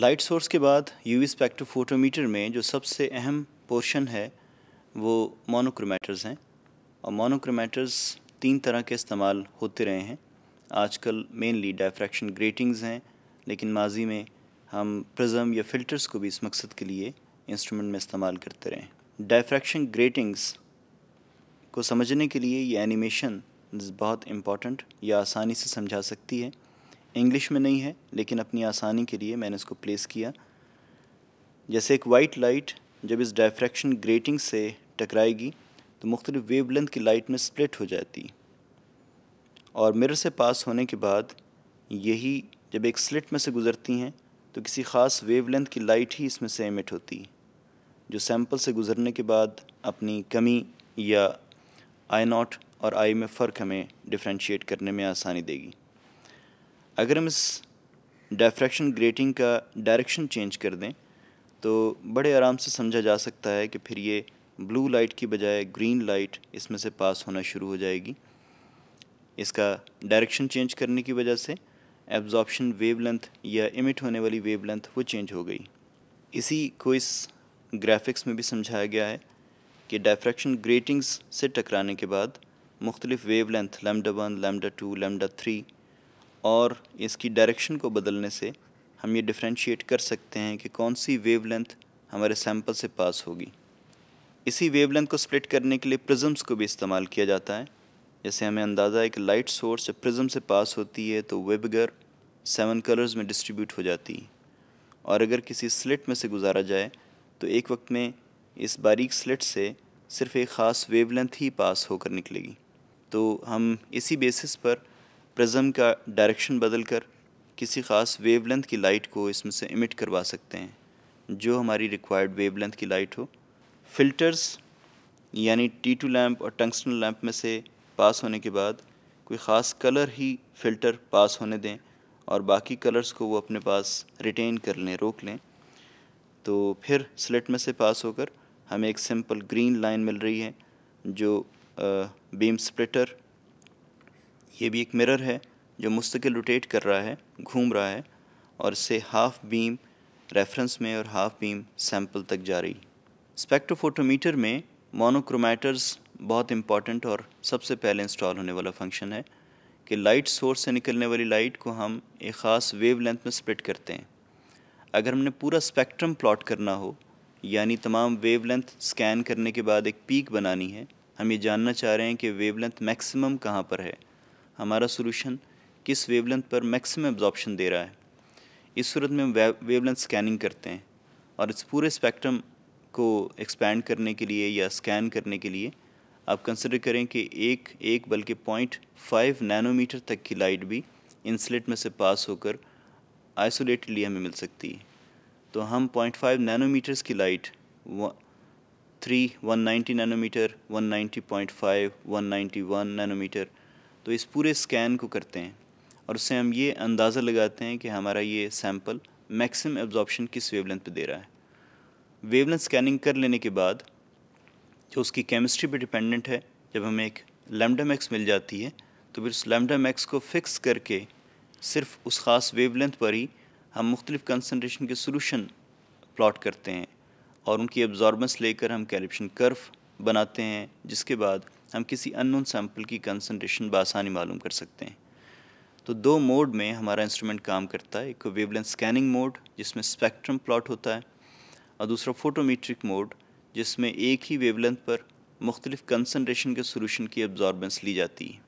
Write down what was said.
light source के बाद UV spectrophotometer में जो सबसे अहम पोर्शन है वो मोनोक्रोमेटर्स हैं और मोनोक्रोमेटर्स तीन तरह के इस्तेमाल होते रहे हैं आजकल मेनली डायफ्रैक्शन ग्रेटिंग्स हैं लेकिन माजी में हम प्रिज्म या फिल्टर्स को भी इस मकसद के लिए इंस्ट्रूमेंट में इस्तेमाल करते रहे डायफ्रैक्शन ग्रेटिंग्स को समझने के लिए ये एनिमेशन बहुत इम्पॉर्टेंट या आसानी से समझा सकती है इंग्लिश में नहीं है लेकिन अपनी आसानी के लिए मैंने इसको प्लेस किया जैसे एक वाइट लाइट जब इस डायफ्रैक्शन ग्रेटिंग से टकराएगी तो मुख्तलिफ वेवलेंथ की लाइट में स्प्लिट हो जाती और मिरर से पास होने के बाद यही जब एक स्लिट में से गुज़रती हैं तो किसी ख़ास वेवलेंथ की लाइट ही इसमें से एमिट होती जो सैम्पल से गुज़रने के बाद अपनी कमी या आई नॉट और आई में फ़र्क हमें डिफ्रेंशिएट करने में आसानी देगी अगर हम इस डायफ्रैक्शन ग्रेटिंग का डायरेक्शन चेंज कर दें तो बड़े आराम से समझा जा सकता है कि फिर ये ब्लू लाइट की बजाय ग्रीन लाइट इसमें से पास होना शुरू हो जाएगी इसका डायरेक्शन चेंज करने की वजह से एब्जॉर्प्शन वेवलेंथ या इमिट होने वाली वेवलेंथ वो चेंज हो गई इसी को इस ग्राफिक्स में भी समझाया गया है कि डायफ्रैक्शन ग्रेटिंग्स से टकराने के बाद मुख्तलिफ length lambda one lambda two lambda three और इसकी डायरेक्शन को बदलने से हम ये डिफ्रेंशिएट कर सकते हैं कि कौन सी वेवलेंथ हमारे सैम्पल से पास होगी इसी वेवलेंथ को स्प्लिट करने के लिए प्रिज़म्स को भी इस्तेमाल किया जाता है जैसे हमें अंदाज़ा है कि लाइट सोर्स जब प्रिज़म से पास होती है तो वेबगर सेवन कलर्स में डिस्ट्रीब्यूट हो जाती है और अगर किसी स्लिट में से गुजारा जाए तो एक वक्त में इस बारीक स्लिट से सिर्फ एक ख़ास वेवलेंथ ही पास होकर निकलेगी तो हम इसी बेसिस पर प्रिज्म का डायरेक्शन बदल कर किसी ख़ास वेवलेंथ की लाइट को इसमें से इमिट करवा सकते हैं जो हमारी रिक्वायर्ड वेवलेंथ की लाइट हो फिल्टर्स यानी टी टू लैम्प और टंगस्टन लैम्प में से पास होने के बाद कोई ख़ास कलर ही फ़िल्टर पास होने दें और बाकी कलर्स को वो अपने पास रिटेन कर लें रोक लें तो फिर स्लेट में से पास होकर हमें एक सिंपल ग्रीन लाइन मिल रही है जो बीम स्प्लिटर ये भी एक मिरर है जो मुस्तकिल रोटेट कर रहा है घूम रहा है और इससे हाफ़ बीम रेफरेंस में और हाफ़ बीम सैंपल तक जा रही स्पेक्ट्रोफोटोमीटर में मोनोक्रोमेटर्स बहुत इंपॉर्टेंट और सबसे पहले इंस्टॉल होने वाला फंक्शन है कि लाइट सोर्स से निकलने वाली लाइट को हम एक ख़ास वेव लेंथ में स्प्लिट करते हैं अगर हमने पूरा स्पेक्ट्रम प्लॉट करना हो यानी तमाम वेव लेंथ स्कैन करने के बाद एक पीक बनानी है हम ये जानना चाह रहे हैं कि वेव लेंथ मैक्सिमम कहाँ पर है हमारा सोलूशन किस वेवलेंथ पर मैक्सिमम एब्जॉर्प्शन दे रहा है इस सूरत में हम वेवलेंथ स्कैनिंग करते हैं और इस पूरे स्पेक्ट्रम को एक्सपैंड करने के लिए या स्कैन करने के लिए आप कंसिडर करें कि एक एक बल्कि पॉइंट फाइव नैनोमीटर तक की लाइट भी इंसलेट में से पास होकर आइसोलेटली हमें मिल सकती है तो हम पॉइंट फाइव नैनोमीटर्स की light three one ninety nanometre one ninety point five one ninety one nanometre तो इस पूरे स्कैन को करते हैं और उससे हम ये अंदाज़ा लगाते हैं कि हमारा ये सैम्पल मैक्सिमम एब्जॉर्प्शन किस वेवलेंथ पे दे रहा है वेवलेंथ स्कैनिंग कर लेने के बाद जो उसकी केमिस्ट्री पे डिपेंडेंट है जब हमें एक लेमडा मैक्स मिल जाती है तो फिर उस लेमडा मैक्स को फिक्स करके सिर्फ उस ख़ास वेवलेंथ पर ही हम मुख्तलिफ़ कंसनट्रेशन के सोलूशन प्लॉट करते हैं और उनकी एब्जॉर्बेंस लेकर हम कैलिप्शन कर्व बनाते हैं जिसके बाद हम किसी अननोन सैम्पल की कंसनट्रेशन बसानी मालूम कर सकते हैं तो दो मोड में हमारा इंस्ट्रूमेंट काम करता है एक वेवलेंथ स्कैनिंग मोड जिसमें स्पेक्ट्रम प्लॉट होता है और दूसरा फोटोमीट्रिक मोड जिसमें एक ही वेवलेंथ पर मुख्तलिफ कंसनट्रेशन के सोलूशन की एब्जॉर्बेंस ली जाती है